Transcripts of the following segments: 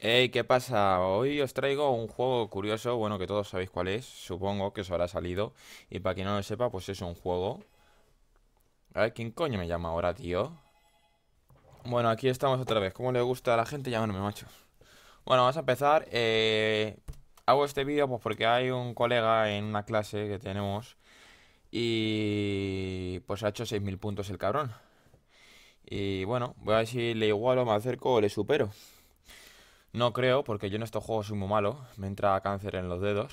Hey, ¿qué pasa? Hoy os traigo un juego curioso, bueno, que todos sabéis cuál es, supongo que os habrá salido. Y para quien no lo sepa, pues es un juego... A ver, ¿quién coño me llama ahora, tío? Bueno, aquí estamos otra vez. ¿Cómo le gusta a la gente llamarme, macho? Bueno, vamos a empezar. Eh, hago este vídeo pues porque hay un colega en una clase que tenemos y pues ha hecho 6.000 puntos el cabrón. Y bueno, voy a ver si le igualo, me acerco o le supero. No creo, porque yo en estos juegos soy muy malo. Me entra cáncer en los dedos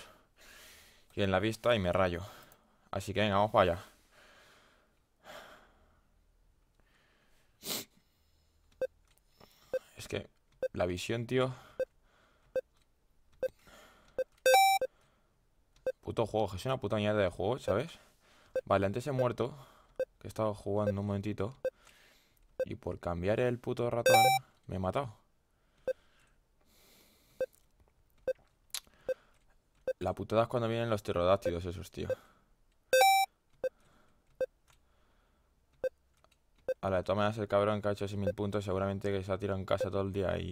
y en la vista y me rayo. Así que venga, vamos para allá. Es que la visión, tío... Puto juego, que es una puta de juego, ¿sabes? Vale, antes he muerto, que he estado jugando un momentito. Y por cambiar el puto ratón, me he matado. La putada es cuando vienen los tirodáctidos esos, tío. la de todas maneras, el cabrón que ha hecho 6.000 puntos seguramente que se ha tirado en casa todo el día ahí...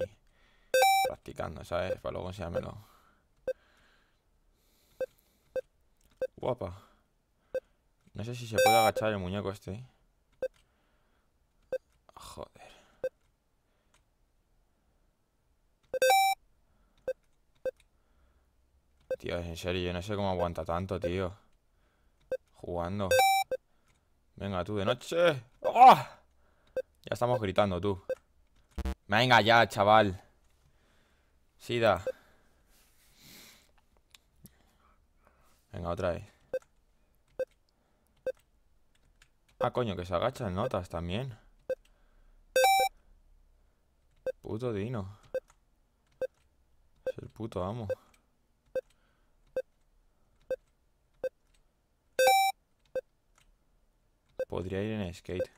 practicando, ¿sabes? Para luego enseñármelo. Guapa. No sé si se puede agachar el muñeco este. ¿eh? Tío, en serio, yo no sé cómo aguanta tanto, tío. Jugando. Venga, tú, de noche. ¡Ah! Ya estamos gritando, tú. Venga ya, chaval. Sida. Venga, otra vez. Ah, coño, que se agachan notas también. Puto Dino. Es el puto amo. Podría ir en skate.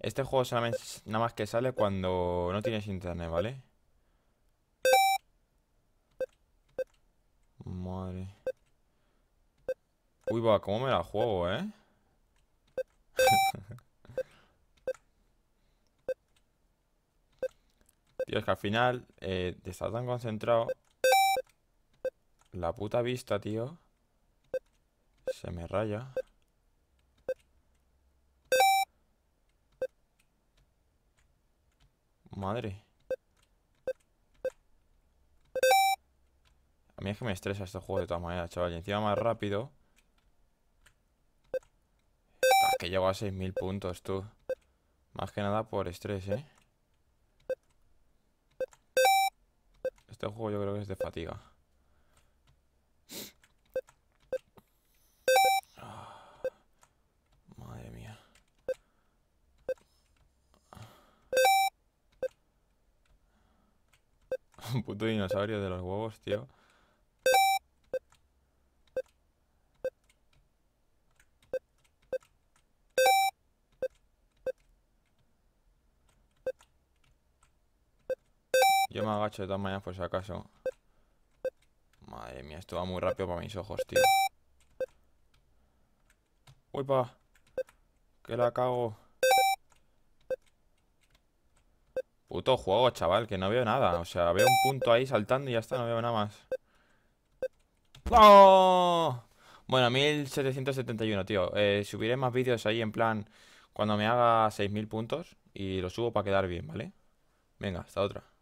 Este juego nada más que sale cuando no tienes internet, ¿vale? Madre. Uy, va, ¿cómo me la juego, eh? Tío, es que al final eh, te tan concentrado. La puta vista, tío. Se me raya. Madre. A mí es que me estresa este juego de todas maneras, chaval. Y encima más rápido. que llego a 6.000 puntos, tú. Más que nada por estrés, ¿eh? Este juego yo creo que es de fatiga. Un puto dinosaurio de los huevos, tío. Yo me agacho de todas maneras por si acaso. Madre mía, esto va muy rápido para mis ojos, tío. pa! Que la cago. Puto juego, chaval, que no veo nada. O sea, veo un punto ahí saltando y ya está, no veo nada más. ¡Oh! Bueno, 1771, tío. Eh, subiré más vídeos ahí en plan cuando me haga 6.000 puntos y lo subo para quedar bien, ¿vale? Venga, hasta otra.